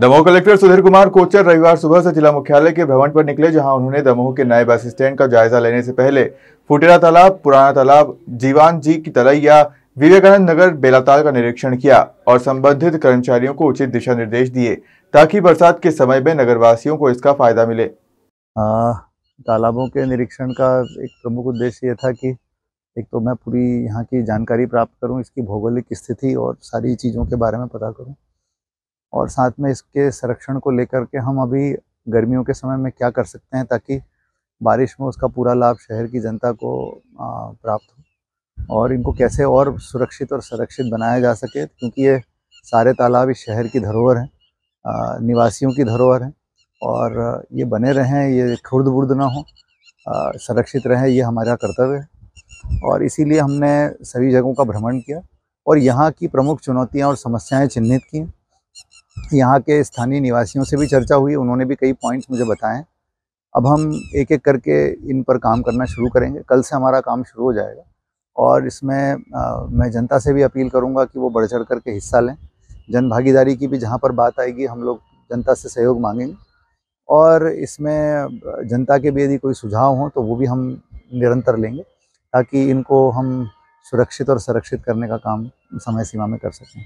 Damoh collector Sudhir Kumar Kochar रविवार सुबह से जिला मुख्यालय के भ्रमण पर निकले जहां उन्होंने दमोह के नायब असिस्टेंट का जायजा लेने से पहले फुटेरा तालाब पुराना तालाब जीवान जी की तलैया विवेकानंद नगर बेलाताल का निरीक्षण किया और संबंधित कर्मचारियों को उचित दिशा निर्देश दिए ताकि बरसात के समय में नगरवासियों को इसका फायदा मिले तालाबों के निरीक्षण का एक प्रमुख उद्देश्य यह था कि एक तो मैं पूरी यहाँ की जानकारी प्राप्त करूँ इसकी भौगोलिक स्थिति और सारी चीज़ों के बारे में पता करूँ और साथ में इसके संरक्षण को लेकर के हम अभी गर्मियों के समय में क्या कर सकते हैं ताकि बारिश में उसका पूरा लाभ शहर की जनता को प्राप्त हो और इनको कैसे और सुरक्षित और संरक्षित बनाया जा सके क्योंकि ये सारे तालाब इस शहर की धरोहर हैं निवासियों की धरोहर हैं और ये बने रहें ये खुर्द बुर्द ना हो संरक्षित रहें ये हमारा कर्तव्य है और इसीलिए हमने सभी जगहों का भ्रमण किया और यहाँ की प्रमुख चुनौतियाँ और समस्याएँ चिन्हित की यहाँ के स्थानीय निवासियों से भी चर्चा हुई उन्होंने भी कई पॉइंट्स मुझे हैं अब हम एक एक करके इन पर काम करना शुरू करेंगे कल से हमारा काम शुरू हो जाएगा और इसमें आ, मैं जनता से भी अपील करूँगा कि वो बढ़ चढ़ करके हिस्सा लें जन भागीदारी की भी जहाँ पर बात आएगी हम लोग जनता से सहयोग मांगेंगे और इसमें जनता के भी यदि कोई सुझाव हों तो वो भी हम निरंतर लेंगे ताकि इनको हम सुरक्षित और संरक्षित करने का काम समय सीमा में कर सकें